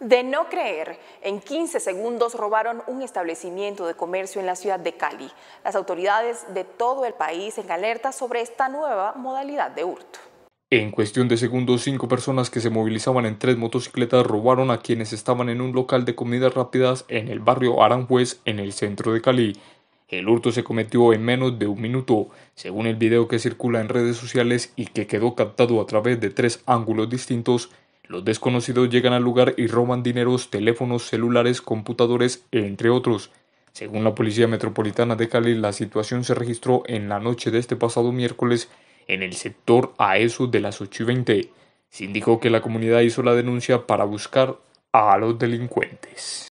De no creer, en 15 segundos robaron un establecimiento de comercio en la ciudad de Cali. Las autoridades de todo el país en alerta sobre esta nueva modalidad de hurto. En cuestión de segundos, cinco personas que se movilizaban en tres motocicletas robaron a quienes estaban en un local de comidas rápidas en el barrio Aranjuez, en el centro de Cali. El hurto se cometió en menos de un minuto, según el video que circula en redes sociales y que quedó captado a través de tres ángulos distintos los desconocidos llegan al lugar y roban dineros, teléfonos, celulares, computadores, entre otros. Según la Policía Metropolitana de Cali, la situación se registró en la noche de este pasado miércoles en el sector AESO de las 8 y 20. Se indicó que la comunidad hizo la denuncia para buscar a los delincuentes.